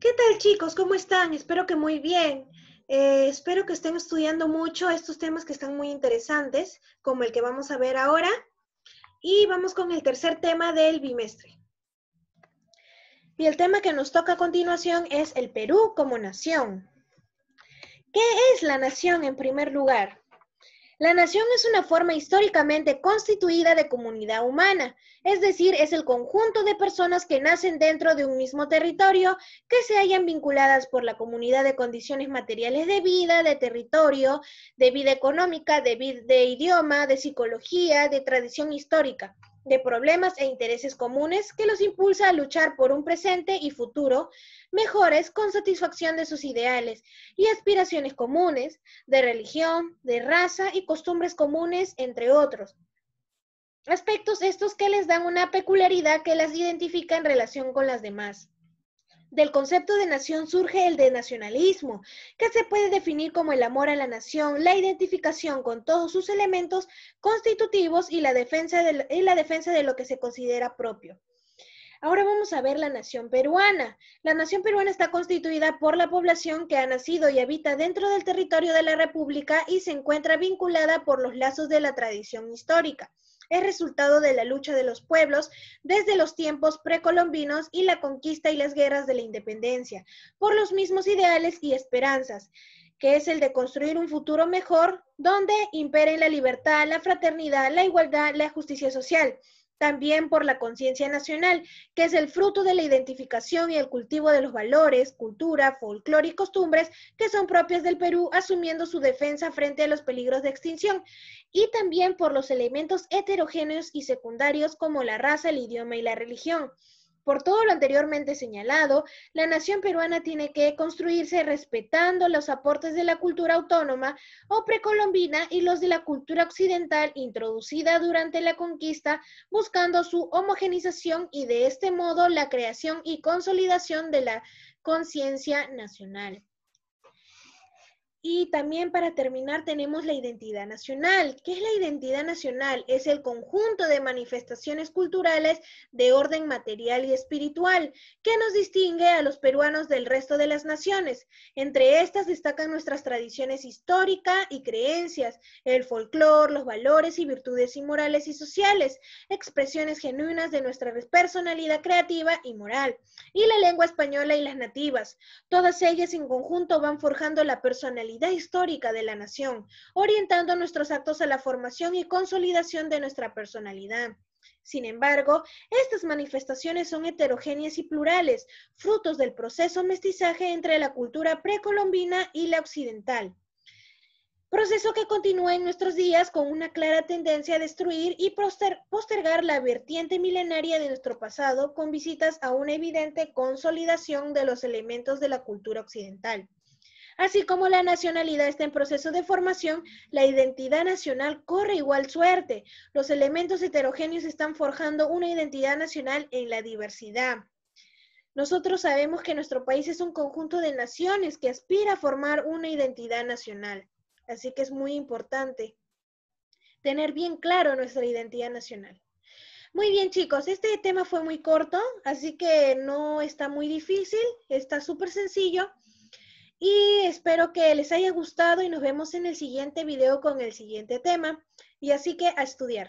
¿Qué tal chicos? ¿Cómo están? Espero que muy bien. Eh, espero que estén estudiando mucho estos temas que están muy interesantes, como el que vamos a ver ahora. Y vamos con el tercer tema del bimestre. Y el tema que nos toca a continuación es el Perú como nación. ¿Qué es la nación en primer lugar? La nación es una forma históricamente constituida de comunidad humana, es decir, es el conjunto de personas que nacen dentro de un mismo territorio, que se hayan vinculadas por la comunidad de condiciones materiales de vida, de territorio, de vida económica, de, de idioma, de psicología, de tradición histórica de problemas e intereses comunes que los impulsa a luchar por un presente y futuro mejores con satisfacción de sus ideales y aspiraciones comunes, de religión, de raza y costumbres comunes, entre otros. Aspectos estos que les dan una peculiaridad que las identifica en relación con las demás. Del concepto de nación surge el de nacionalismo, que se puede definir como el amor a la nación, la identificación con todos sus elementos constitutivos y la defensa de, la defensa de lo que se considera propio. Ahora vamos a ver la nación peruana. La nación peruana está constituida por la población que ha nacido y habita dentro del territorio de la República y se encuentra vinculada por los lazos de la tradición histórica es resultado de la lucha de los pueblos desde los tiempos precolombinos y la conquista y las guerras de la independencia, por los mismos ideales y esperanzas que es el de construir un futuro mejor donde impere la libertad, la fraternidad, la igualdad, la justicia social también por la conciencia nacional, que es el fruto de la identificación y el cultivo de los valores, cultura, folclore y costumbres que son propias del Perú, asumiendo su defensa frente a los peligros de extinción, y también por los elementos heterogéneos y secundarios como la raza, el idioma y la religión. Por todo lo anteriormente señalado, la nación peruana tiene que construirse respetando los aportes de la cultura autónoma o precolombina y los de la cultura occidental introducida durante la conquista, buscando su homogenización y de este modo la creación y consolidación de la conciencia nacional. Y también para terminar tenemos la identidad nacional. ¿Qué es la identidad nacional? Es el conjunto de manifestaciones culturales de orden material y espiritual que nos distingue a los peruanos del resto de las naciones. Entre estas destacan nuestras tradiciones históricas y creencias, el folclor, los valores y virtudes y morales y sociales, expresiones genuinas de nuestra personalidad creativa y moral, y la lengua española y las nativas. Todas ellas en conjunto van forjando la personalidad histórica de la nación, orientando nuestros actos a la formación y consolidación de nuestra personalidad. Sin embargo, estas manifestaciones son heterogéneas y plurales, frutos del proceso mestizaje entre la cultura precolombina y la occidental. Proceso que continúa en nuestros días con una clara tendencia a destruir y postergar la vertiente milenaria de nuestro pasado con visitas a una evidente consolidación de los elementos de la cultura occidental. Así como la nacionalidad está en proceso de formación, la identidad nacional corre igual suerte. Los elementos heterogéneos están forjando una identidad nacional en la diversidad. Nosotros sabemos que nuestro país es un conjunto de naciones que aspira a formar una identidad nacional. Así que es muy importante tener bien claro nuestra identidad nacional. Muy bien, chicos, este tema fue muy corto, así que no está muy difícil, está súper sencillo. Y espero que les haya gustado y nos vemos en el siguiente video con el siguiente tema. Y así que a estudiar.